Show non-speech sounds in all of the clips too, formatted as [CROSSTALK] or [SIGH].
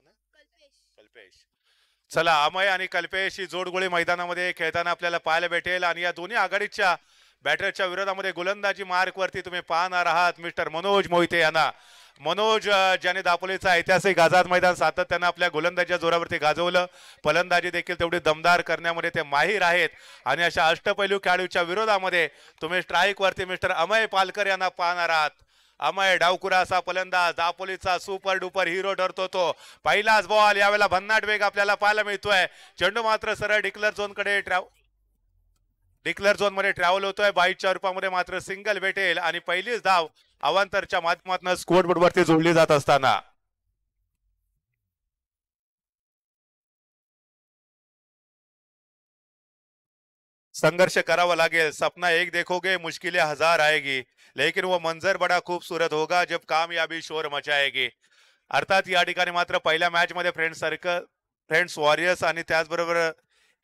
कल्पेश चला अमय आणि कल्पेश ही जोडगोळी मैदानामध्ये खेळताना आपल्याला पाहायला भेटेल आणि या दोन्ही आघाडीच्या बॅटरच्या विरोधामध्ये गोलंदाजी मार्कवरती तुम्ही पाहणार आहात मिस्टर मनोज मोहिते यांना मनोज ज्याने दापोलीचा ऐतिहासिक आझाद मैदान सातत्यानं आपल्या गोलंदाजीच्या जोरावरती गाजवलं फलंदाजी देखील तेवढी दमदार करण्यामध्ये ते माहीर आहेत आणि अशा अष्टपैलू खेळाडूच्या विरोधामध्ये तुम्ही स्ट्राईकवरती मिस्टर अमय पालकर यांना पाहणार आहात अमय डावकुरा असा फलंदाज दापोलीचा सुपर डुपर हिरो ठरतो तो पहिलाच बॉल यावेळेला भन्नाट वेग आपल्याला पाहायला मिळतोय चेंडू मात्र सरळ डिक्लर झोन कडे डिक्लर झोन मध्ये ट्रॅव्हल होतोय बाईकच्या रूपामध्ये मात्र सिंगल भेटेल आणि पहिलीच धाव अवांतरच्या माध्यमातून स्कोअर बोर्डवरती जोडली जात असताना संघर्ष करावा लागेल सपना एक देखोगे मुश्किलें हजार आएगी लेकिन वो मंजर बडा खूबसूरत होगा जब कामयाबी शोर मचाएगी अर्थात या ठिकाणी मात्र पहिल्या मॅच मध्ये फ्रेंड सर्कल फ्रेंड्स वॉरियर्स आणि त्याचबरोबर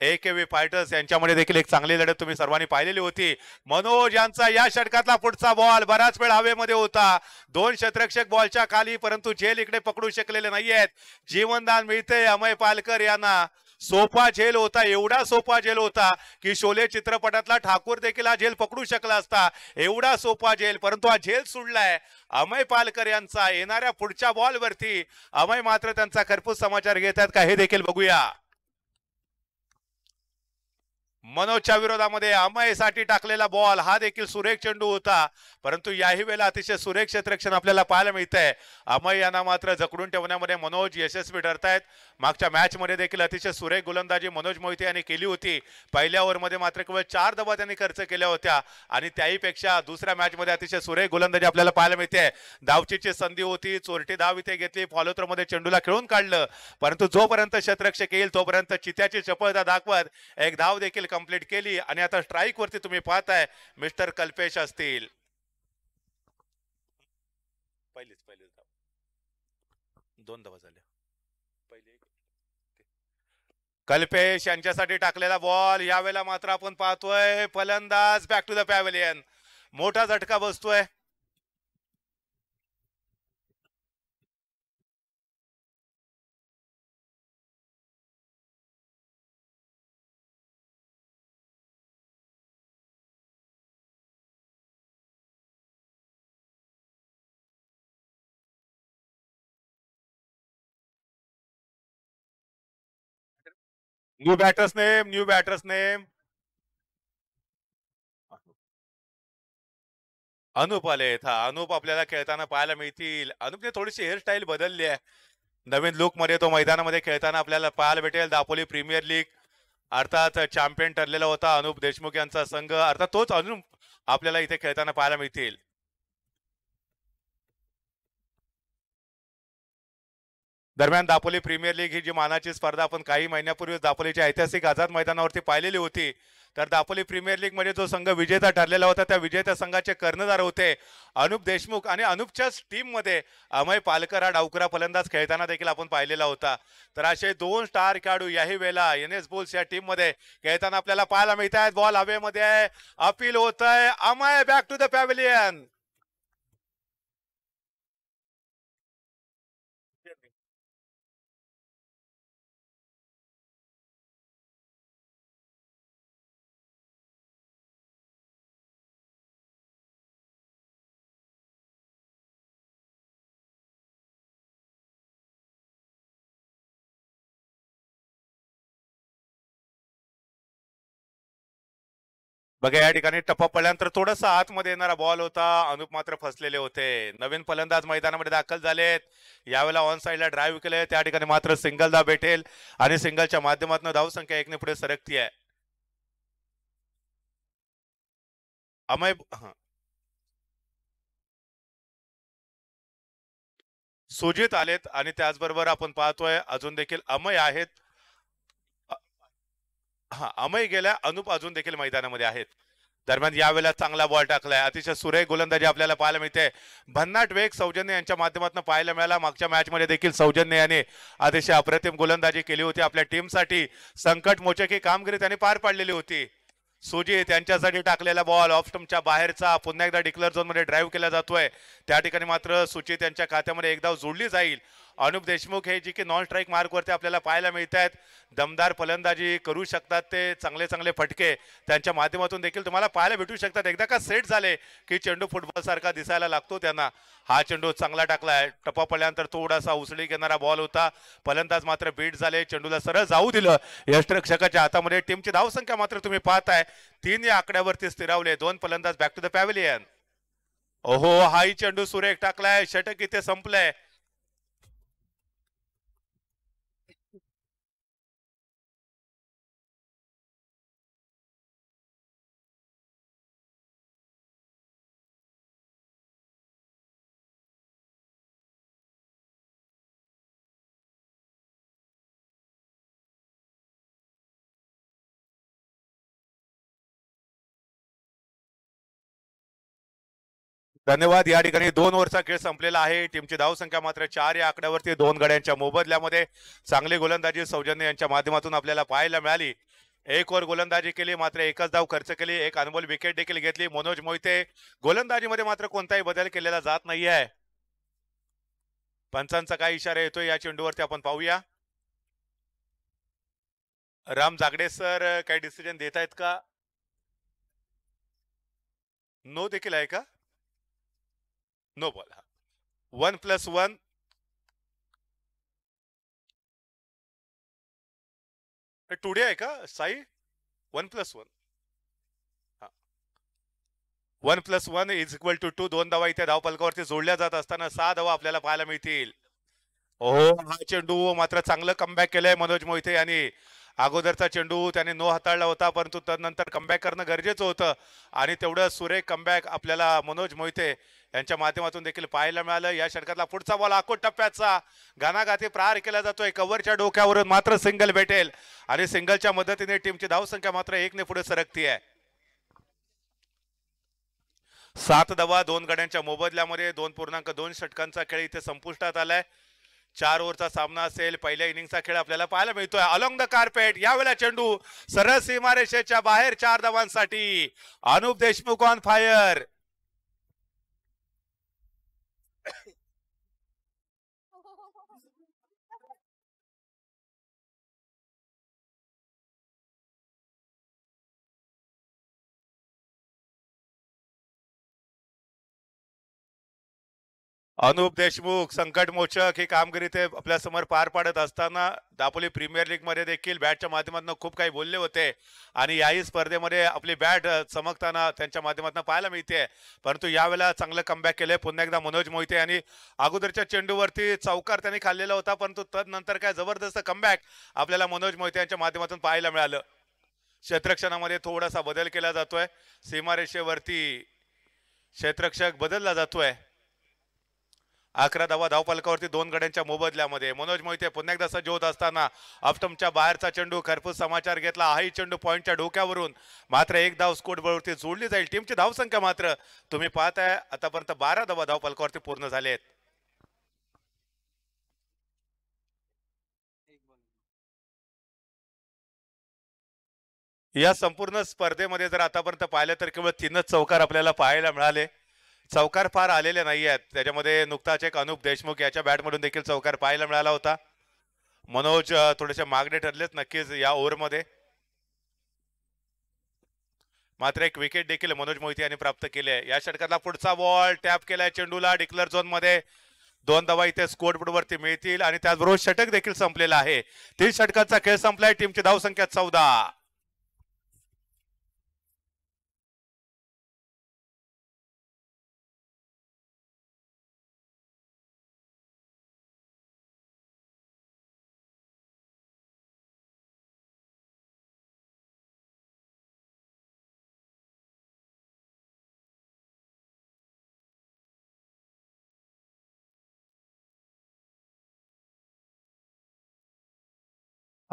ए के व्ही फायटर्स यांच्यामध्ये देखील एक चांगली लढत तुम्ही सर्वांनी पाहिलेली होती मनोज यांचा या षटकातला पुढचा बॉल बराच वेळ हवेमध्ये होता दोन शतरक्षक बॉलच्या खाली परंतु झेल इकडे पकडू शकलेले नाहीयेत जीवनदान मिळते अमय पालकर यांना सोपा झेल होता एवढा सोपा झेल होता की शोले चित्रपटातला ठाकूर देखील हा झेल पकडू शकला असता एवढा सोपा झेल परंतु हा झेल सुडलाय अमय पालकर यांचा येणाऱ्या पुढच्या बॉलवरती अमय मात्र त्यांचा खरपूस समाचार घेतात का हे देखील बघूया मनोजच्या विरोधामध्ये अमयसाठी टाकलेला बॉल हा देखील सुरेख चेंडू होता परंतु याही वेळेला अतिशय सुरेख क्षेत्रक्षण आपल्याला पाहायला मिळत आहे अमय यांना मात्र जकडून ठेवण्यामध्ये मनोज यशस्वी ठरतायत मागच्या मॅचमध्ये देखील अतिशय सुरेख गोलंदाजी मनोज मोहिते यांनी केली होती पहिल्या ओव्हरमध्ये मात्र केवळ चार दबा त्यांनी खर्च केल्या होत्या आणि त्याहीपेक्षा दुसऱ्या मॅचमध्ये अतिशय सुरेख गोलंदाजी आपल्याला पाहायला मिळते धावचीची संधी होती चोरटी धाव इथे घेतली मध्ये चेंडूला खेळून काढलं परंतु जोपर्यंत क्षेत्रक्ष येईल तोपर्यंत चित्याची चपळता दाखवत एक धाव देखील कंप्लीट केली आणि आता स्ट्राईक वरती तुम्ही पाहताय मिस्टर कल्पेश असतील पहिलेच पहिलेच दोन धावा झाल्या पहिले कल्पेश यांच्यासाठी टाकलेला बॉल यावेळेला मात्र आपण पाहतोय फलंदाज बॅक टू द पॅवलियन मोठा झटका बसतोय new batter's name new batter's name Anup आले था अनुप आपल्याला खेळताना पाहायला मिळतील अनुपने थोडीशी हेअरस्टाईल बदलली आहे नवीन लुक मध्ये तो मैदानामध्ये खेळताना आपल्याला पाहायला भेटेल दापोली प्रीमियर लीग अर्थात चॅम्पियन ठरलेला होता अनुप देशमुख यांचा संघ अर्थात तोच अनुप आपल्याला इथे खेळताना पाहायला मिळतील दरम्यान दापोली प्रीमियर लीग ही जी मानाची स्पर्धा आपण काही महिन्यापूर्वी दापोलीच्या ऐतिहासिक आझाद मैदानावरती पाहिलेली होती तर दापोली प्रीमियर लीग मध्ये जो संघ विजेता ठरलेला होता त्या विजेत्या संघाचे कर्णधार होते अनुप देशमुख आणि टीम मध्ये अमय पालकर हा डावकरा फलंदाज खेळताना देखील आपण पाहिलेला होता तर असे दोन स्टार खेळाडू याही वेळेला एन एस बोल्स या टीममध्ये खेळताना आपल्याला पाहायला मिळत आहेत बॉल हवेमध्ये अपील होत आहे Amay back to the pavilion बघा या ठिकाणी टप्पा पडल्यानंतर थोडासा आतमध्ये येणारा बॉल होता अनुप मात्र फसलेले होते नवीन फलंदाज मैदानामध्ये दाखल झालेत यावेळेला ऑन साईडला ड्राईव्ह केले त्या ठिकाणी मात्र सिंगल दा भेटेल आणि सिंगलच्या माध्यमातून धावसंख्या एकने पुढे सरकती आहे अमय सुजित आलेत आणि त्याचबरोबर आपण पाहतोय अजून देखील अमय आहेत हा अमय गेल्या अनुप अजून देखील मैदानामध्ये आहेत दरम्यान यावेळेला चांगला बॉल टाकलाय अतिशय सुरेख गोलंदाजी आपल्याला पाहायला मिळते भन्नाट वेग सौजन्य यांच्या माध्यमातून पाहायला मिळाला मागच्या मॅचमध्ये देखील सौजन्य यांनी अतिशय अप्रतिम गोलंदाजी केली होती आपल्या टीमसाठी संकट मोचक कामगिरी त्यांनी पार पाडलेली होती सुजित यांच्यासाठी टाकलेला बॉल ऑफस्टमच्या बाहेरचा पुन्हा एकदा डिक्लेअर मध्ये ड्राईव्ह केला जातोय त्या ठिकाणी मात्र सुचित यांच्या खात्यामध्ये एकदा जोडली जाईल अनुप देशमुख हे जी की नॉन स्ट्राईक मार्कवरती आपल्याला पाहायला मिळत आहेत दमदार फलंदाजी करू शकतात ते चांगले चांगले फटके त्यांच्या माध्यमातून देखील तुम्हाला पाहायला भेटू शकतात एकदा का सेट झाले की चेंडू सारखा दिसायला लागतो त्यांना हा चेंडू चांगला टाकला आहे टप्पा पडल्यानंतर थोडासा उसळी घेणारा बॉल होता फलंदाज मात्र बीट झाले चेंडूला सरळ जाऊ दिलं यष्टरक्षकाच्या हातामध्ये टीमची धावसंख्या मात्र तुम्ही पाहताय तीन या आकड्यावरती स्थिरावले दोन फलंदाज बॅक टू द पॅव्हिलियन ओहो हाही चेंडू सुरेख टाकलाय षटक इथे संपलंय धन्यवाद या ठिकाणी दोन ओव्हरचा खेळ संपलेला आहे टीमची धावसंख्या मात्र चार या आकड्यावरती दोन गड्यांच्या मोबदल्यामध्ये चांगली गोलंदाजी सौजन्य यांच्या माध्यमातून आपल्याला पाहायला मिळाली एक ओव्हर गोलंदाजी केली मात्र एकच धाव खर्च केली एक अनमोल विकेट देखील घेतली मनोज मोहिते गोलंदाजीमध्ये मात्र कोणताही बदल केलेला जात नाही आहे पंचांचा काय इशारा येतोय या चेंडूवरती आपण पाहूया राम जागडे सर काही डिसिजन देत आहेत का नो देखील आहे का नो बॉल हा वन प्लस वन टुडे आहे का साई one plus one one plus one is equal to two two धावा इथे धावपालकावरती जोडल्या जात असताना सहा धावा आपल्याला पाहायला मिळतील ओहो हा चेंडू मात्र चांगलं कमबॅक केलंय मनोज मोहिते यांनी अगोदरचा चेंडू त्याने नो हाताळला होता परंतु त्यानंतर कमबॅक करणं गरजेचं होतं आणि तेवढं सुरेख कमबॅक आपल्याला मनोज मोहिते यांच्या माध्यमातून देखील पाहायला मिळालं या षटकातला पुढचा बॉल आखो टप्प्याचा घानाघाती प्रहार केला जातोय कव्हरच्या डोक्यावरून मात्र सिंगल भेटेल आणि सिंगलच्या मदतीने टीमची धावसंख्या मात्र एकने पुढे सरकती आहे सात दवा दोन गड्यांच्या मोबदल्यामध्ये दोन पूर्णांक दोन षटकांचा खेळ इथे संपुष्टात आलाय चार ओव्हरचा सामना असेल पहिल्या इनिंगचा खेळ आपल्याला पाहायला मिळतोय अलॉंग द कार्पेट यावेळेला चेंडू सरळ सीमारेषेच्या बाहेर चार धावांसाठी अनुप देशमुख ऑन फायर अनुप देशमुख संकट मोचक ही कामगिरी ते आपल्यासमोर पार पाडत असताना दापोली प्रीमियर लीगमध्ये देखील बॅटच्या माध्यमातून खूप काही बोलले होते आणि याही स्पर्धेमध्ये आपली बॅट चमकताना त्यांच्या माध्यमातून पाहायला मिळते परंतु यावेळेला चांगलं कमबॅक केलं पुन्हा एकदा मनोज मोहिते आणि अगोदरच्या चेंडूवरती चौकार त्यांनी खाल्लेला होता परंतु तदनंतर काय जबरदस्त कमबॅक आपल्याला मनोज मोहिते यांच्या माध्यमातून पाहायला मिळालं क्षेत्रक्षणामध्ये थोडासा बदल केला जातोय सीमारेषेवरती क्षेत्रक्षक बदलला जातोय अकरा धावा धावपालकावरती दोन गड्यांच्या मोबदल्यामध्ये मनोज मोहिते पुन्हा एकदा सज्ज होत असताना अफ्टमच्या बाहेरचा चेंडू खरपूस समाचार घेतला हाही चेंडू पॉईंटच्या डोक्यावरून मात्र एक धाव स्कोट जोडली जाईल टीमची धावसंख्या मात्र तुम्ही पाहताय आतापर्यंत बारा धावा धावपालकावरती पूर्ण झालेत या संपूर्ण स्पर्धेमध्ये जर आतापर्यंत पाहिलं तर केवळ तीनच चौकार आपल्याला पाहायला मिळाले चौकार फार आलेले नाही आहेत त्याच्यामध्ये नुकताच एक अनुप देशमुख याच्या बॅटमधून देखील चौकार पाहायला मिळाला होता मनोज थोडेसे मागणे ठरलेत नक्कीच या ओव्हरमध्ये मात्र एक विकेट देखील मनोज मोहिते यांनी प्राप्त केले या षटकातला पुढचा बॉल टॅप केलाय चेंडूला डिक्लर झोन मध्ये दोन दवा इथे बोर्ड वरती मिळतील आणि त्याचबरोबर षटक देखील संपलेला आहे तीन षटकांचा खेळ संपलाय टीमची धावसंख्या चौदा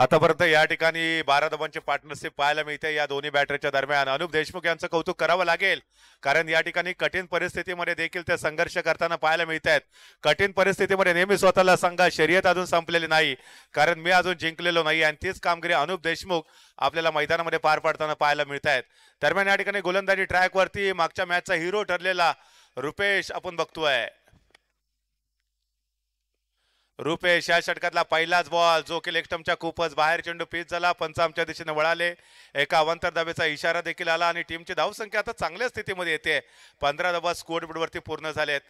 आतापर्यंत या ठिकाणी बारा धावांची पार्टनरशिप पाहायला मिळते या दोन्ही बॅटरीच्या दरम्यान अनुप देशमुख यांचं कौतुक करावं लागेल कारण या ठिकाणी कठीण परिस्थितीमध्ये देखील ते संघर्ष करताना पाहायला मिळत आहेत कठीण परिस्थितीमध्ये नेहमी स्वतःला संघा शर्यत अजून संपलेली नाही कारण मी अजून जिंकलेलो नाही आणि तीच कामगिरी अनुप देशमुख आपल्याला मैदानामध्ये पार पाडताना पाहायला मिळत आहेत दरम्यान या ठिकाणी गोलंदाजी ट्रॅकवरती मागच्या मॅचचा हिरो ठरलेला रुपेश आपण बघतोय रुपेश या षटकातला पहिलाच बॉल जो की लेक्स्टमच्या खूपच बाहेर चेंडू पीच झाला पंचामच्या दिशेने वळाले एका अवंतर दबेचा इशारा देखील आला आणि टीमची धावसंख्या आता चांगल्या स्थितीमध्ये येते पंधरा धाबा स्कोअरबोर्डवरती पूर्ण झालेत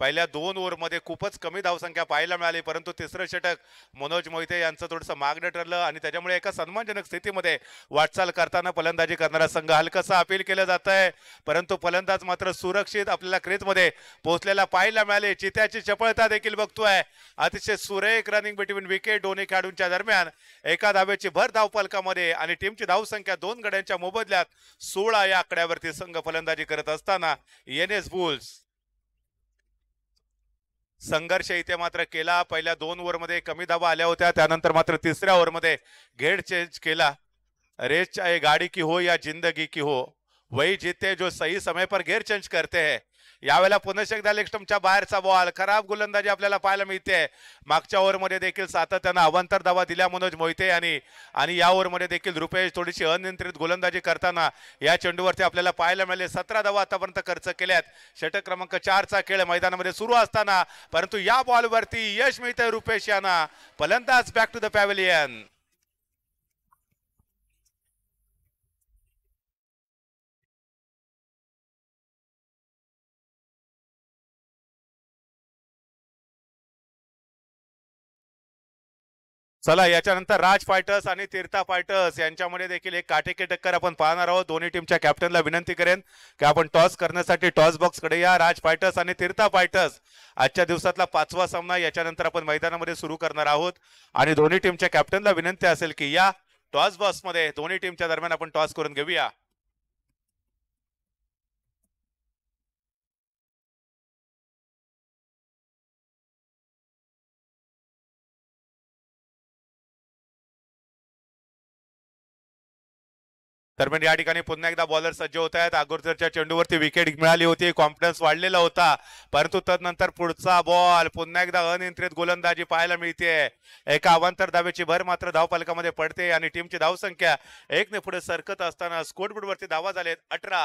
पहिल्या दोन ओव्हरमध्ये खूपच कमी धावसंख्या पाहायला मिळाली परंतु तिसरं षटक मनोज मोहिते यांचं थोडंसं मागणं ठरलं आणि त्याच्यामुळे एका सन्मानजनक स्थितीमध्ये वाटचाल करताना फलंदाजी करणारा संघ हलकसा अपील केलं जात आहे परंतु फलंदाज मात्र सुरक्षित आपल्याला क्रेजमध्ये पोहोचलेला पाहायला मिळाले चित्याची चपळता देखील बघतोय अतिशय सुरेख रनिंग बिटवीन विकेट दोन्ही खेळाडूंच्या दरम्यान एका धावेची भर धावपालकामध्ये आणि टीमची धावसंख्या दोन गड्यांच्या मोबदल्यात सोळा या आकड्यावरती संघ फलंदाजी करत असताना एन एस बुल्स संघर्ष इथे मात्र केला पहिल्या दोन ओव्हरमध्ये कमी धाबा आया होत्या मात्र तीसरा ओवर ओव्हरमध्ये घेड चेंज के रेस चाहे गाड़ी की हो या जिंदगी की हो वही जीते जो सही समय पर घेर चेंज करते हैं यावेळेला पुनश एकदा बाहेरचा बॉल खराब गोलंदाजी आपल्याला पाहायला मिळते मागच्या ओव्हरमध्ये देखील सातत्यानं अवंतर धावा दिल्या मनोज मोहिते यांनी आणि या ओव्हरमध्ये देखील रुपेश थोडीशी अनियंत्रित गोलंदाजी करताना या चेंडूवरती आपल्याला पाहायला मिळाले सतरा धावा आतापर्यंत खर्च केल्यात षटक क्रमांक चारचा खेळ मैदानामध्ये सुरू असताना परंतु या बॉलवरती यश मिळते रुपेश यांना फलंदाज बॅक टू द पॅव्हलियन चला याच्यानंतर राज फायटर्स आणि तीर्था फायटर्स यांच्यामध्ये देखील एक काटेकी टक्कर आपण पाहणार आहोत दोन्ही टीमच्या कॅप्टनला विनंती करेन की आपण टॉस करण्यासाठी टॉस बॉक्सकडे या राज फायटर्स आणि तीर्था फायटर्स आजच्या दिवसातला पाचवा सामना याच्यानंतर आपण मैदानामध्ये सुरू करणार आहोत आणि दोन्ही टीमच्या कॅप्टनला विनंती असेल की या टॉस बॉक्समध्ये दोन्ही टीमच्या दरम्यान आपण टॉस करून घेऊया दरम्यान म्हणजे या ठिकाणी पुन्हा एकदा बॉलर सज्ज होत आहेत अगोदरच्या चेंडूवरती विकेट मिळाली होती कॉन्फिडन्स वाढलेला होता परंतु तदनंतर पुढचा बॉल पुन्हा एकदा अनियंत्रित गोलंदाजी पाहायला मिळते एका अवांतर धावेची भर मात्र धावपालकामध्ये पडते आणि टीमची धावसंख्या एकने पुढे सरकत असताना वरती धावा झालेत अठरा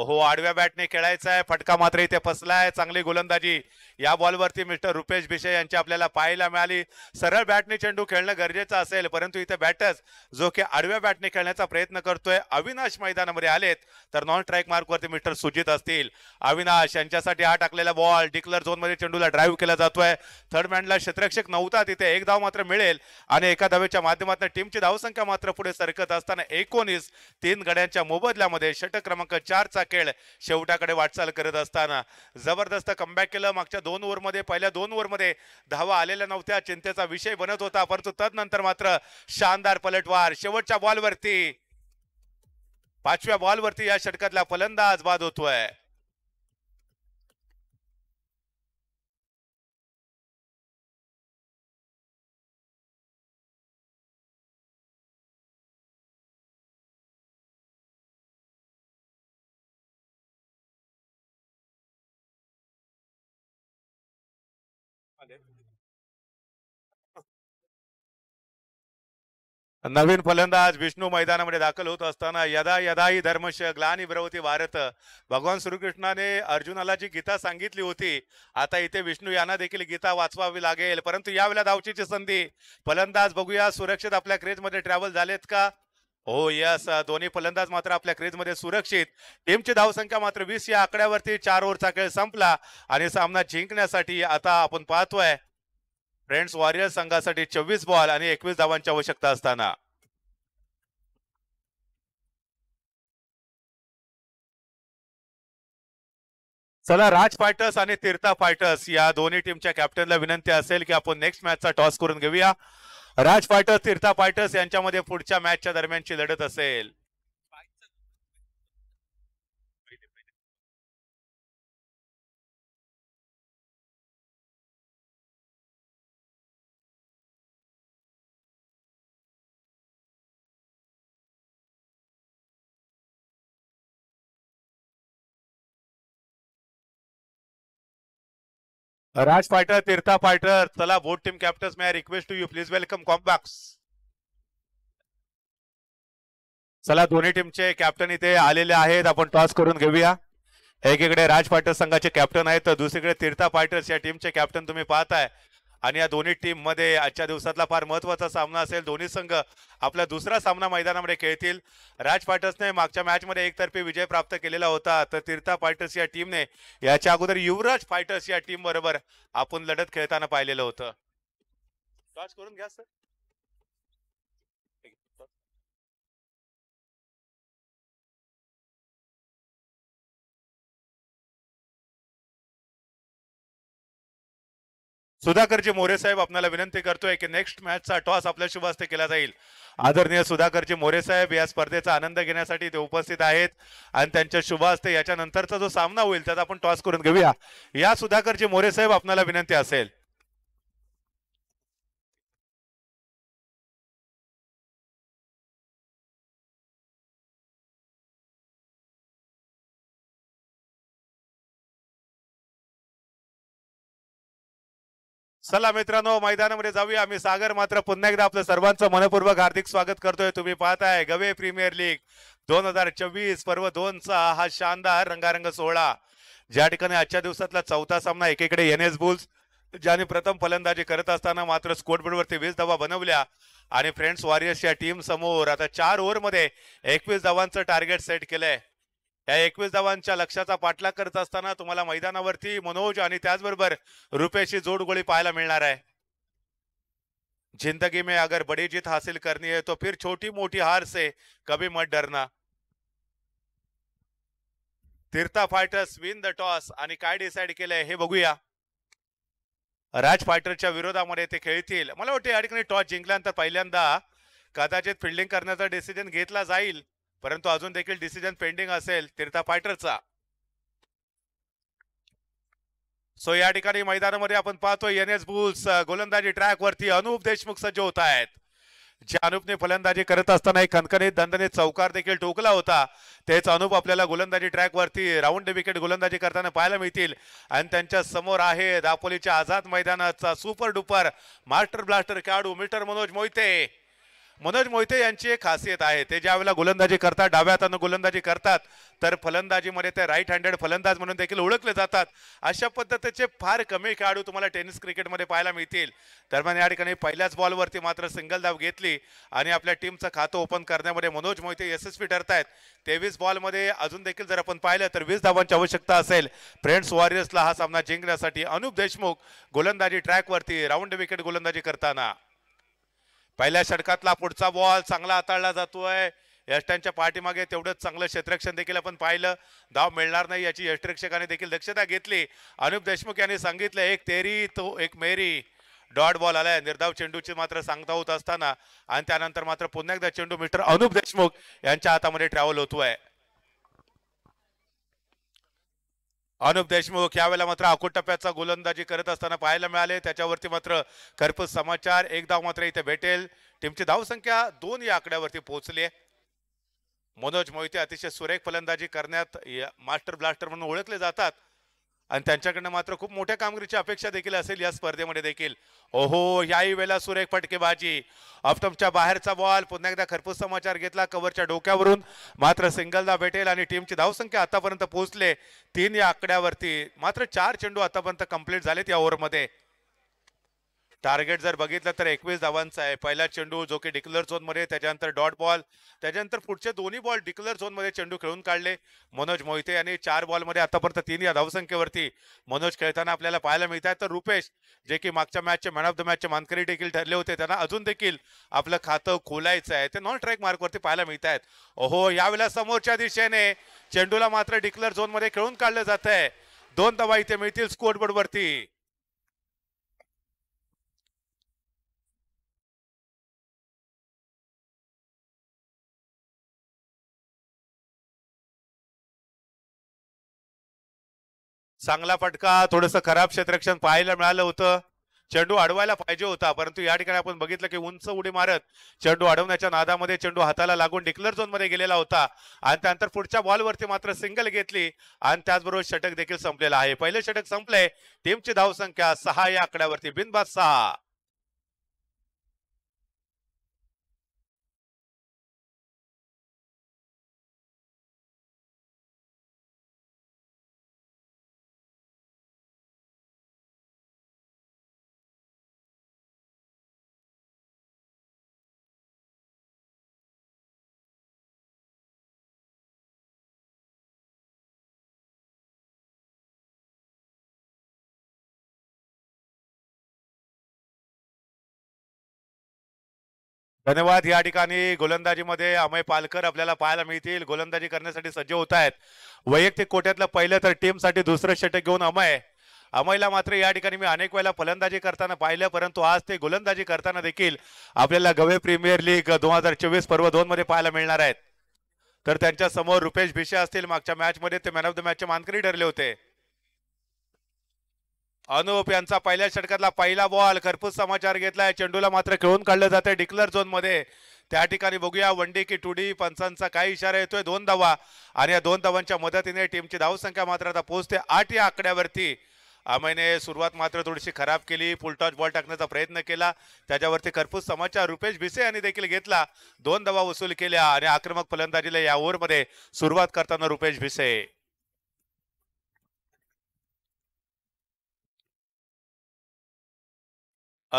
ओहो आडव्या बॅटने खेळायचा आहे फटका मात्र इथे फसलाय चांगली गोलंदाजी या बॉलवरती मिस्टर रुपेश भिशे यांची आपल्याला पाहायला मिळाली सरळ बॅटने चेंडू खेळणं गरजेचं असेल परंतु इथे बॅटर्स जो की आडव्या बॅटने खेळण्याचा प्रयत्न करतोय अविनाश मैदानामध्ये आलेत तर नॉन स्ट्राईक मार्कवरती मिस्टर सुजित असतील अविनाश यांच्यासाठी हा टाकलेला बॉल डिक्लर झोनमध्ये चेंडूला ड्राईव्ह केला जातोय थर्ड मॅनला क्षेत्रक्षक नव्हता तिथे एक धाव मात्र मिळेल आणि एका धावेच्या माध्यमातून टीमची धावसंख्या मात्र पुढे सरकत असताना एकोणीस तीन गड्यांच्या मोबदल्यामध्ये षटक क्रमांक चारचा खेळ शेवटाकडे वाटचाल करत असताना जबरदस्त कमबॅक केलं मागच्या दोन ओव्हरमध्ये पहिल्या दोन ओव्हरमध्ये धावा आलेल्या नव्हत्या चिंतेचा विषय बनत होता परंतु तदनंतर मात्र शानदार पलटवार शेवटच्या बॉलवरती पाचव्या बॉलवरती या षटकातला फलंदाज बाद होतोय [LAUGHS] नवीन फलंदाज विष्णू मैदानामध्ये दाखल होत असताना यदा यदा ही धर्मश ग्लानी ब्रवती भारत भगवान श्रीकृष्णाने अर्जुनाला जी गीता सांगितली होती आता इथे विष्णू यांना देखील गीता वाचवावी लागेल परंतु यावेळेला धावचीची संधी फलंदाज बघूया सुरक्षित आपल्या क्रेजमध्ये ट्रॅव्हल झालेत का हो यस दोन्ही फलंदाज मात्र आपल्या क्रीजमध्ये सुरक्षित टीमची धावसंख्या मात्र वीस या आकड्यावरती चार ओव्हरचा खेळ संपला आणि सामना जिंकण्यासाठी आता आपण पाहतोय फ्रेंड्स वॉरियर संघासाठी चोवीस बॉल आणि एकवीस धावांची आवश्यकता असताना चला राज फायटर्स आणि तीर्था फायटर्स या दोन्ही टीमच्या कॅप्टनला विनंती असेल की आपण नेक्स्ट मॅचचा टॉस करून घेऊया राज पाटस तीर्था पाटस यांच्यामध्ये पुढच्या मॅचच्या दरम्यानची लढत असेल राज फायटर तीर्था फायटर चला both team captains may I request to you please welcome कॉम्बॅक्स चला दोन्ही टीमचे कॅप्टन इथे आलेले आहेत आपण टॉस करून घेऊया एकीकडे राज फायटर्स संघाचे कॅप्टन आहेत तर दुसरीकडे तीर्था फायटर्स या टीमचे कॅप्टन तुम्ही पाहताय आणि या दोन्ही टीममध्ये आजच्या दिवसातला फार महत्त्वाचा सामना असेल दोन्ही संघ आपला दुसरा सामना मैदानामध्ये खेळतील राज पाटर्सने मागच्या मॅचमध्ये एकतर्फी विजय प्राप्त केलेला होता तर तीर्था फायटर्स या टीमने याच्या अगोदर युवराज फायटर्स या टीम बरोबर आपण लढत खेळताना पाहिलेलं होतं घ्या सर सुधाकरजी मोरे साहेब आपल्याला विनंती करतोय की नेक्स्ट मॅचचा टॉस शुभ हस्ते केला जाईल आदरणीय सुधाकरजी मोरे साहेब या स्पर्धेचा आनंद घेण्यासाठी ते उपस्थित आहेत आणि त्यांच्या शुभ याच्या नंतरचा जो सामना होईल त्याचा आपण टॉस करून घेऊया या सुधाकरजी मोरे साहेब आपल्याला विनंती असेल चला मित्रांनो मैदानामध्ये जाऊया आम्ही सागर मात्र पुन्हा एकदा आपलं सर्वांचं मनपूर्वक हार्दिक स्वागत करतोय तुम्ही पाहताय गवे प्रीमियर लीग दोन हजार चोवीस पर्व चा हा शानदार रंगारंग सोहळा ज्या ठिकाणी आजच्या दिवसातला चौथा सामना एकीकडे एन एस बुल्स ज्याने प्रथम फलंदाजी करत असताना मात्र स्कोटबोर्डवरती वीस धावा बनवल्या आणि फ्रेंड्स वॉरियर्स या टीम समोर आता चार ओव्हरमध्ये एकवीस धावांचं टार्गेट सेट केलंय या एकवीस धावांच्या लक्ष्याचा पाठलाग करत असताना तुम्हाला मैदानावरती मनोज आणि त्याचबरोबर रुपेशी जोडगोळी पाहायला मिळणार आहे जिंदगी में अगर बड़ी जीत हासिल करनी है तो फिर छोटी मोठी हार से कभी मत डरना Tirtha fighters win the toss आणि काय डिसाईड केलंय हे बघूया राज फायटरच्या विरोधामध्ये ते खेळतील मला वाटते या ठिकाणी टॉस जिंकल्यानंतर पहिल्यांदा कदाचित फिल्डिंग करण्याचा डिसिजन घेतला जाईल परंतु अजून देखील डिसिजन पेंडिंग असेल तीर्था फायटरचा सो या ठिकाणी मैदानामध्ये आपण पाहतोय एन एस बुल्स गोलंदाजी ट्रॅकवरती अनुप देशमुख सज्ज होत आहेत जे अनुपने फलंदाजी करत असताना एक खनखनीत चौकार देखील ठोकला होता तेच अनुप आपल्याला गोलंदाजी ट्रॅक वरती राऊंड विकेट गोलंदाजी करताना पाहायला मिळतील आणि त्यांच्या समोर आहे दापोलीच्या आझाद मैदानाचा सुपर डुपर मास्टर ब्लास्टर खेळाडू मिस्टर मनोज मोहिते मनोज मोहिते यांची एक खासियत आहे ते ज्यावेळेला गोलंदाजी करतात डाव्या हातानं गोलंदाजी करतात तर फलंदाजीमध्ये ते राईट हँडेड फलंदाज म्हणून देखील ओळखले जातात अशा पद्धतीचे फार कमी खेळाडू तुम्हाला टेनिस क्रिकेटमध्ये पाहायला मिळतील दरम्यान या ठिकाणी पहिल्याच बॉलवरती मात्र सिंगल धाव घेतली आणि आपल्या टीमचं खातं ओपन करण्यामध्ये मनोज मोहिते यशस्वी ठरतायत तेवीस बॉलमध्ये अजून देखील जर आपण पाहिलं तर वीस धावांची आवश्यकता असेल फ्रेंड्स वॉरियर्सला हा सामना जिंकण्यासाठी अनुप देशमुख गोलंदाजी ट्रॅकवरती राऊंड विकेट गोलंदाजी करताना पहिल्या षटकातला पुढचा बॉल चांगला हाताळला जातोय यष्टांच्या पाठीमागे तेवढंच चांगलं क्षेत्रक्षण देखील आपण पाहिलं धाव मिळणार नाही याची यष्टरक्षकाने देखील दक्षता घेतली अनुप देशमुख यांनी सांगितलं एक तेरी तो एक मेरी डॉट बॉल आलाय निर्धाव चेंडूची मात्र सांगता होत असताना आणि त्यानंतर मात्र पुन्हा एकदा चेंडू मिस्टर अनुप देशमुख यांच्या हातामध्ये ट्रॅव्हल होतोय अनुप देशमुख यावेळेला मात्र अकोट टप्प्याचा गोलंदाजी करत असताना पाहायला मिळाले त्याच्यावरती मात्र खरपूस समाचार एक धाव मात्र इथे भेटेल टीमची धावसंख्या दोन या आकड्यावरती पोहोचली मनोज मोहिते अतिशय सुरेख फलंदाजी करण्यात मास्टर ब्लास्टर म्हणून ओळखले जातात आणि त्यांच्याकडनं मात्र खूप मोठ्या कामगिरीची अपेक्षा देखील असेल या स्पर्धेमध्ये देखील ओहो याही वेळेला सुरेख फटकेबाजी अफ्टमच्या बाहेरचा बॉल पुन्हा एकदा खरपूस समाचार घेतला कव्हरच्या डोक्यावरून मात्र सिंगलदा भेटेल आणि टीमची धावसंख्या आतापर्यंत पोहोचले तीन या आकड्यावरती मात्र चार चेंडू आतापर्यंत कंप्लीट झालेत या ओव्हरमध्ये टार्गेट जर बघितलं तर एकवीस धावांचा आहे पहिला चेंडू जो की डिक्लर झोनमध्ये त्याच्यानंतर डॉट बॉल त्याच्यानंतर पुढचे दोन्ही बॉल डिक्लर झोनमध्ये चेंडू खेळून काढले मनोज मोहिते यांनी चार बॉलमध्ये आतापर्यंत तीन या धावसंख्येवरती मनोज खेळताना आपल्याला पाहायला मिळत आहेत तर रुपेश जे की मागच्या मॅचचे मॅन ऑफ द मॅचचे मानकरी देखील ठरले होते त्यांना अजून देखील आपलं खातं खोलायचं आहे ते नॉन ट्रॅक मार्कवरती पाहायला मिळत आहेत ओहो यावेळेला समोरच्या दिशेने चेंडूला मात्र डिक्लेअर झोनमध्ये खेळून काढलं जात आहे दोन धावा इथे मिळतील बोर्डवरती चांगला फटका थोडस खराब क्षेत्रक्षण पाहायला मिळालं होतं चेंडू अडवायला पाहिजे होता परंतु या ठिकाणी आपण बघितलं की उंच उडी मारत चेंडू अडवण्याच्या नादामध्ये चेंडू हाताला लागून डिक्लर झोन मध्ये गेलेला होता आणि त्यानंतर पुढच्या बॉलवरती मात्र सिंगल घेतली आणि त्याचबरोबर षटक देखील संपलेला आहे पहिले षटक संपलंय टीमची धावसंख्या सहा या आकड्यावरती बिनबाद सहा धन्यवाद या ठिकाणी गोलंदाजीमध्ये अमय पालकर आपल्याला पाहायला मिळतील गोलंदाजी करण्यासाठी सज्ज होत आहेत वैयक्तिक कोट्यातलं पहिलं तर टीमसाठी दुसरं षटक घेऊन अमय अमयला मात्र या ठिकाणी मी अनेक वेळेला फलंदाजी करताना पाहिलं परंतु आज ते गोलंदाजी करताना देखील आपल्याला गवे प्रीमियर लीग दोन हजार चोवीस पर्व दोन मध्ये पाहायला मिळणार आहेत तर त्यांच्या समोर रुपेश भिशे असतील मागच्या मॅचमध्ये ते मॅन ऑफ द मॅचचे मानकरी ठरले होते अनुप यांचा पहिल्या षटकातला पहिला बॉल खरपूस समाचार घेतलाय चेंडूला मात्र खेळून काढलं जाते डिक्लर झोन मध्ये त्या ठिकाणी बघूया वन डी की टू डी पंचांचा काय इशारा येतोय दोन धावा आणि या दोन धावांच्या मदतीने टीमची धावसंख्या मात्र आता पोहोचते आठ या आकड्यावरती अमयने सुरुवात मात्र थोडीशी खराब केली फुलटॉच बॉल टाकण्याचा प्रयत्न केला त्याच्यावरती खरपूस समाचार रुपेश भिसे यांनी देखील घेतला दोन धावा वसूल केल्या आणि आक्रमक फलंदाजीला या ओव्हरमध्ये सुरुवात करताना रुपेश भिसे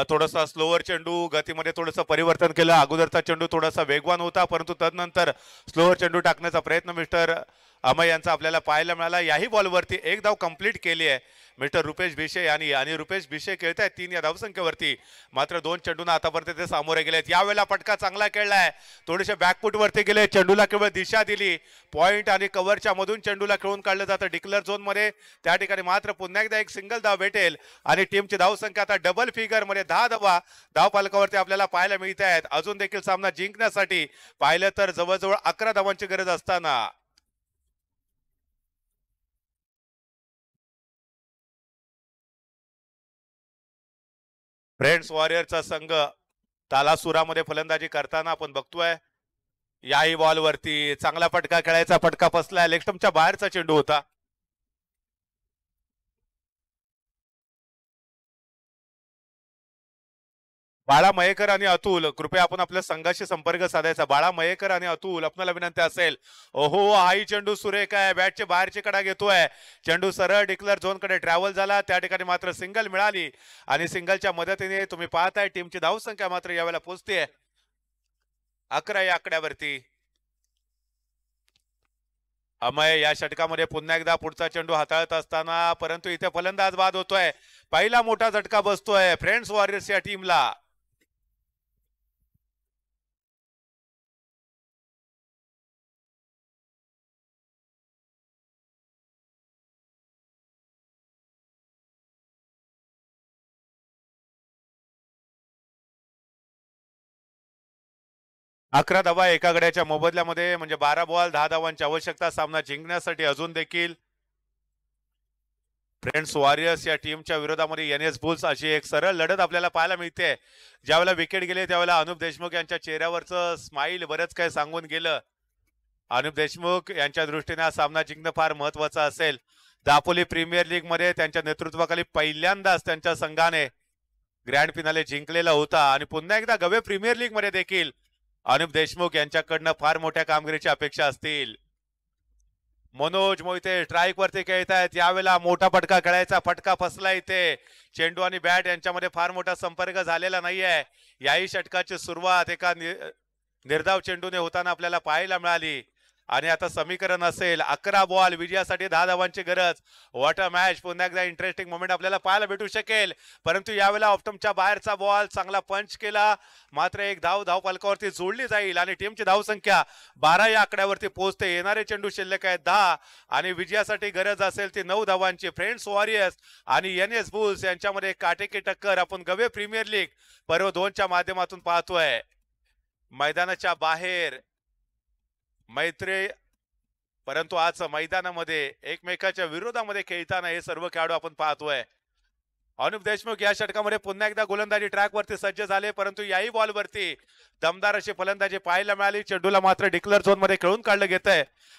थोडासा स्लोवर चेंडू गतीमध्ये थोडंसं परिवर्तन केलं अगोदरचा चेंडू थोडासा वेगवान होता परंतु तदनंतर स्लोवर चेंडू टाकण्याचा प्रयत्न मिस्टर अमय यांचा आपल्याला पाहायला मिळाला याही बॉलवरती एक धाव कंप्लीट केली आहे मिस्टर रुपेश भिशे यांनी आणि रुपेश भिशे खेळत आहेत तीन या धावसंख्येवरती मात्र दोन चेंडूंना आतापर्यंत ते सामोरे गेलेत यावेळेला पटका चांगला खेळलाय थोडेसे वरती गेले चेंडूला केवळ दिशा दिली पॉईंट आणि कव्हरच्या मधून चेंडूला खेळून काढलं जातं डिक्लर झोनमध्ये त्या ठिकाणी मात्र पुन्हा एकदा एक सिंगल धाव भेटेल आणि टीमची धावसंख्या आता डबल फिगर मध्ये दहा धावा धाव पालकावरती आपल्याला पाहायला मिळत आहेत अजून देखील सामना जिंकण्यासाठी पाहिलं तर जवळजवळ अकरा धावांची गरज असताना फ्रेंड्स वॉरियरचा संघ तालासुरामध्ये फलंदाजी करताना आपण बघतोय याही बॉलवरती चांगला फटका खेळायचा फटका फसला लेक्स्टमच्या बाहेरचा चेंडू होता बाळा मयेकर आणि अतुल कृपया आपण आपल्या संघाशी संपर्क साधायचा बाळा मयेकर आणि अतुल आपल्याला विनंती असेल ओहो आई चेंडू सुरेख आहे बॅटचे बाहेरचे कडा घेतोय चेंडू सरळ डिक्लर झोन कडे ट्रॅव्हल झाला त्या ठिकाणी मात्र सिंगल मिळाली आणि सिंगलच्या मदतीने तुम्ही पाहताय टीमची धावसंख्या मात्र यावेळेला पोहोचते अकरा या आकड्यावरती अमय या षटकामध्ये पुन्हा एकदा पुढचा चेंडू हाताळत असताना परंतु इथे फलंदाज बाद होतोय पहिला मोठा झटका बसतोय फ्रेंड्स वॉरियर्स या टीमला अकरा धावा एका गड्याच्या मोबदल्यामध्ये म्हणजे बारा बॉल दहा धावांची आवश्यकता सामना जिंकण्यासाठी अजून देखील फ्रेंड्स वॉरियर्स या टीमच्या विरोधामध्ये एन एस बुल्स अशी एक सरळ लढत आपल्याला पाहायला मिळते ज्यावेळेला विकेट गेले त्यावेळेला अनुप देशमुख यांच्या चेहऱ्यावरचं स्माईल बरंच काही सांगून गेलं अनुप देशमुख यांच्या दृष्टीने हा सामना जिंकणं फार महत्वाचा असेल दापोली प्रीमियर लीग मध्ये त्यांच्या नेतृत्वाखाली पहिल्यांदाच त्यांच्या संघाने ग्रँड फिनाले जिंकलेला होता आणि पुन्हा एकदा गवे प्रीमियर लीग मध्ये देखील अनुप देशमुख यांच्याकडनं फार मोठ्या कामगिरीची अपेक्षा असतील मनोज मोहिते स्ट्राईक वरती खेळत आहेत यावेळेला मोठा फटका खेळायचा फटका फसला इथे चेंडू आणि बॅट यांच्यामध्ये फार मोठा संपर्क झालेला नाहीये याही षटकाची सुरुवात एका निर्धाव चेंडूने होताना आपल्याला पाहायला मिळाली आणि आता समीकरण असेल अकरा बॉल विजयासाठी दहा धावांची गरज वॉट अ मॅच पुन्हा एकदा इंटरेस्टिंग मोमेंट आपल्याला पाहायला भेटू शकेल परंतु यावेळेला ऑप्टमच्या बाहेरचा बॉल चांगला पंच केला मात्र एक धाव धाव पालकावरती जोडली जाईल आणि टीमची धावसंख्या बारा या आकड्यावरती पोहोचते येणारे चेंडू शिल्लक आहेत दहा आणि विजयासाठी गरज असेल ती नऊ धावांची फ्रेंड्स वॉरियर्स आणि एन एस बुल्स यांच्यामध्ये काटेकी टक्कर आपण गवे प्रीमियर लीग पर्व दोनच्या माध्यमातून पाहतोय मैदानाच्या बाहेर मैत्री परंतु आज मैदानामध्ये एकमेकाच्या विरोधामध्ये खेळताना हे सर्व खेळाडू आपण पाहतोय अनुप देशमुख या षटकामध्ये पुन्हा एकदा गोलंदाजी ट्रॅकवरती सज्ज झाले परंतु याही बॉलवरती दमदार अशी फलंदाजी पाहायला मिळाली चेंडूला मात्र डिक्लर झोनमध्ये खेळून काढलं घेत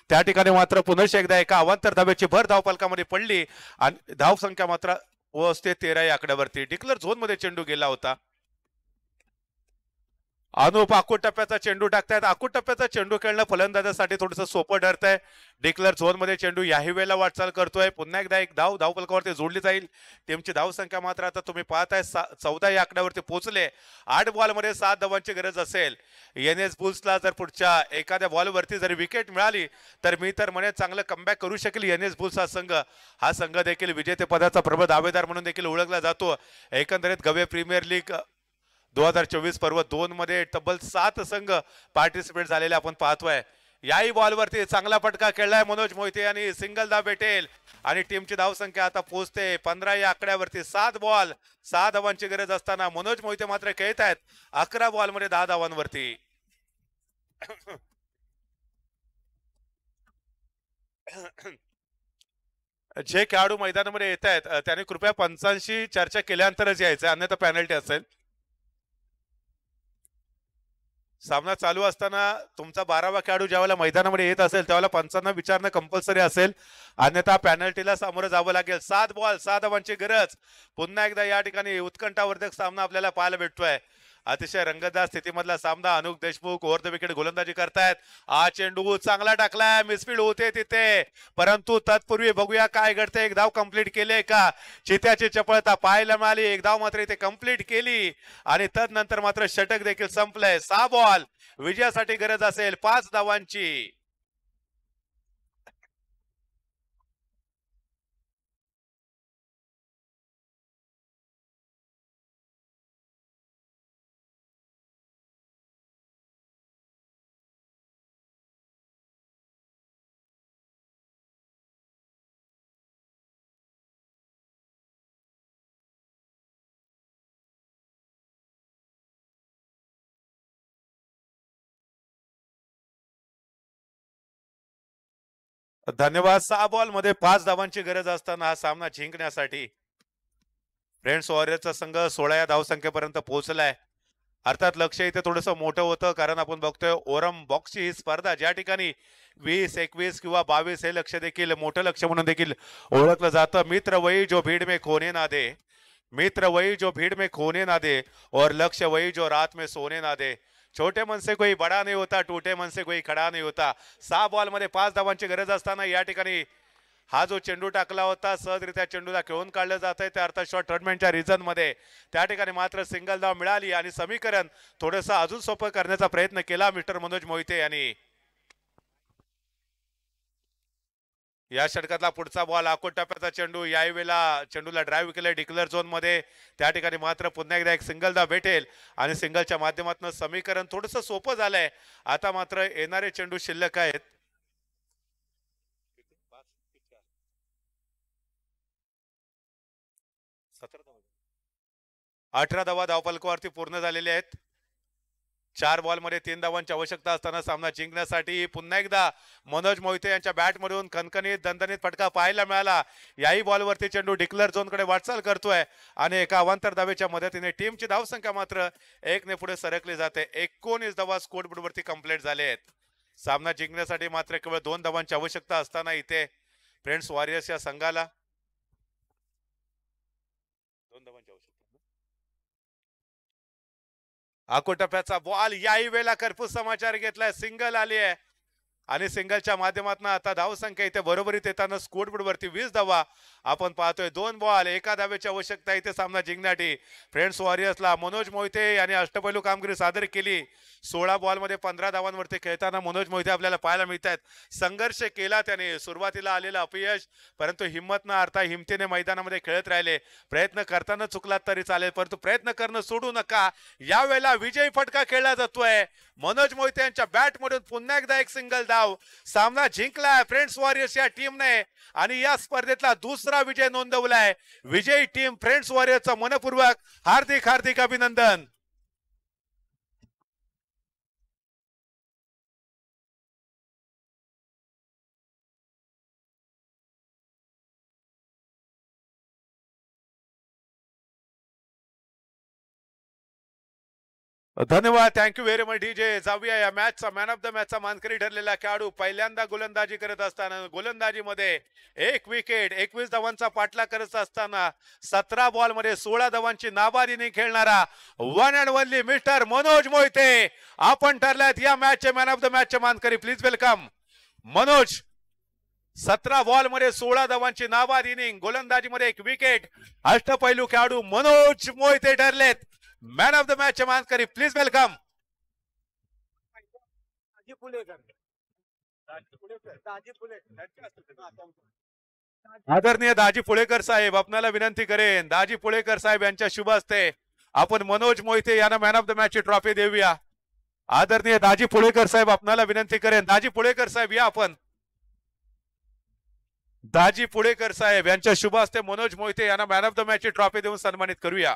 त्या ठिकाणी मात्र पुनश एकदा एका अवांतर धाब्याची भर धावपालकामध्ये पडली आणि धावसंख्या मात्र व असते तेरा या आकड्यावरती डिक्लर झोनमध्ये मध्ये चेंडू गेला होता अनुप आकूट टप्प्याचा चेंडू टाकतायत आकूट टप्प्याचा चेंडू खेळणं फलंदाजासाठी थोडंसं सोपं ठरतंय डिक्लर झोनमध्ये चेंडू याही वेळेला वाटचाल करतोय पुन्हा एकदा एक धाव धाव फलकावरती जोडली जाईल टीमची धावसंख्या मात्र आता तुम्ही पाहताय चौदा या आकड्यावरती पोहोचले आठ बॉलमध्ये सात धावांची गरज असेल एन एस बुल्सला जर पुढच्या एखाद्या बॉलवरती जर विकेट मिळाली तर मी तर म्हणे चांगलं कमबॅक करू शकेल एन एस बुल्स हा संघ हा संघ देखील विजेतेपदाचा प्रबळ दावेदार म्हणून देखील ओळखला जातो एकंदरीत गवे प्रीमियर लीग दोन हजार चोवीस पर्व दोन मध्ये तब्बल सात संघ पार्टिसिपेट झालेले आपण पाहतोय याही बॉलवरती चांगला फटका खेळलाय मनोज मोहिते आणि सिंगल दा भेटेल आणि टीमची धावसंख्या आता पोहोचते पंधरा या आकड्यावरती सात बॉल सहा धावांची गरज असताना मनोज मोहिते मात्र खेळत आहेत अकरा मध्ये दहा धावांवरती जे खेळाडू मैदानामध्ये येत आहेत त्यांनी कृपया पंचांशी चर्चा केल्यानंतरच यायचं अन्यथा पॅनल्टी असेल सामना चालू असताना तुमचा बारावा खेळाडू ज्यावेळेला मैदानामध्ये येत असेल त्यावेळेला पंचांना विचारणं कंपल्सरी असेल अन्यथा पॅनल्टीला सामोरं जावं लागेल सात बॉल सात धावांची गरज पुन्हा एकदा या ठिकाणी उत्कंठावर्धक सामना आपल्याला पाहायला भेटतोय अतिशय रंगतदार स्थितीमधला सामना Anup Deshmukh over the wicket गोलंदाजी करतायत हा चेंडू चांगला टाकलाय मिसफिल्ड होते तिथे परंतु तत्पूर्वी बघूया काय घडते एक धाव कंप्लीट केले का चित्याची चपळता पाहायला मिळाली एक धाव मात्र इथे कंप्लीट केली आणि तदनंतर मात्र षटक देखील संपलंय सहा बॉल विजयासाठी गरज असेल पाच धावांची धन्यवाद सहा बॉल मध्ये पाच धावांची गरज असताना हा सामना जिंकण्यासाठी फ्रेंड्स वॉरियरचा संघ सोळा या धावसंख्येपर्यंत पोहोचलाय अर्थात लक्ष इथे थोडस मोठं होतं कारण आपण बघतोय ओरम बॉक्सची ही स्पर्धा ज्या ठिकाणी वीस एकवीस किंवा बावीस हे लक्ष देखील मोठं लक्ष म्हणून देखील ओळखलं जातं मित्र वही जो भीड मे खोने ना दे मित्र वही जो भीड मे खोने ना दे और लक्ष वही जो रात मे सोने ना दे छोटे मन से कोई बडा नाही होता टूटे मन से कोई खडा नाही होता सहा बॉलमध्ये पाच धावांची गरज असताना या ठिकाणी हा जो चेंडू टाकला होता सहजरित्या चेंडूला खेळून काढलं जात आहे त्या अर्थात शॉर्ट टर्नमेंटच्या मध्ये त्या ठिकाणी मात्र सिंगल धाव मिळाली आणि समीकरण थोडस अजून सोपं करण्याचा प्रयत्न केला मिस्टर मनोज मोहिते यांनी या षटकातला पुढचा बॉल आकोट टप्प्याचा चेंडू वेळेला चेंडूला ड्राईव्ह केलं झोन मध्ये त्या ठिकाणी मात्र पुन्हा एकदा एक सिंगल दा भेटेल आणि सिंगलच्या माध्यमातून समीकरण थोडस सोपं झालंय आता मात्र येणारे चेंडू शिल्लक आहेत अठरा धावा धावपलकावरती पूर्ण झालेले आहेत चार बॉलमध्ये तीन धावांची आवश्यकता असताना सामना जिंकण्यासाठी पुन्हा एकदा मनोज मोहिते यांच्या बॅटमधून खणखणीत दणदणीत फटका पाहायला मिळाला याही बॉलवरती चेंडू डिक्लेअर झोनकडे वाटचाल करतोय आणि एका अवांतर धावेच्या मदतीने टीमची धावसंख्या मात्र एक ने पुढे सरकली जाते एकोणीस धावा वरती कंप्लीट झाले आहेत सामना जिंकण्यासाठी मात्र केवळ दोन धावांची आवश्यकता असताना इथे फ्रेंड्स वॉरियर्स या संघाला अकोटप्याचा बॉल याही वेळेला करपुस समाचार घेतलाय सिंगल आली आहे आणि सिंगलच्या माध्यमातून आता धावसंख्या इथे बरोबरीत येताना वरती वीस धावा आपण पाहतोय दोन बॉल एका धाव्याची आवश्यकता इथे सामना जिंकण्यासाठी फ्रेंड्स वॉरियर्सला मनोज मोहिते यांनी अष्टपैलू कामगिरी सादर केली सोळा बॉलमध्ये पंधरा धावांवरती खेळताना मनोज मोहिते आपल्याला पाहायला मिळतात संघर्ष केला त्याने सुरुवातीला आलेलं अपयश परंतु हिंमत न अर्थात हिमतीने मैदानामध्ये खेळत राहिले प्रयत्न करताना चुकलात तरी चालेल परंतु प्रयत्न करणं सोडू नका यावेळेला विजयी फटका खेळला जातोय मनोज मोहिते यांच्या बॅटमधून पुन्हा एकदा एक सिंगल धाव सामना जिंकलाय फ्रेंड्स वॉरियर्स या टीमने आणि या स्पर्धेतला दुसरा विजय नोंदवलाय विजयी टीम फ्रेंड्स वॉरियर्सचं मनपूर्वक हार्दिक हार्दिक अभिनंदन धन्यवाद थँक्यू व्हेरी मच डीजे जाऊया या मॅचचा मॅन ऑफ द मॅचचा मानकरी ठरलेला खेळाडू पहिल्यांदा गोलंदाजी करत असताना गोलंदाजीमध्ये एक विकेट एकवीस धावांचा पाठला करत असताना सतरा बॉलमध्ये सोळा धावांची नाबादीने खेळणारा one and only mister Manoj Mohite आपण ठरल्यात या मॅचचे मॅन ऑफ द मॅचचे मानकरी प्लीज वेलकम मनोज सतरा बॉल मध्ये सोळा धावांची नाबाद इनिंग गोलंदाजीमध्ये एक विकेट अष्टपैलू खेळाडू मनोज मोहिते ठरलेत मॅन ऑफ द मॅच चे करी प्लीज वेलकम आदरणीय दाजी पुळेकर साहेब आपणाला विनंती करेन दाजी पुळेकर साहेब यांच्या शुभ असते आपण मनोज मोहिते यांना मॅन ऑफ द मॅच ची ट्रॉफी देऊया आदरणीय दाजी पुळेकर साहेब आपणाला विनंती करेन दाजी पुळेकर साहेब या आपण दाजी पुळेकर साहेब यांच्या शुभ असते मनोज मोहिते यांना मॅन ऑफ द मॅच ची ट्रॉफी देऊन सन्मानित करूया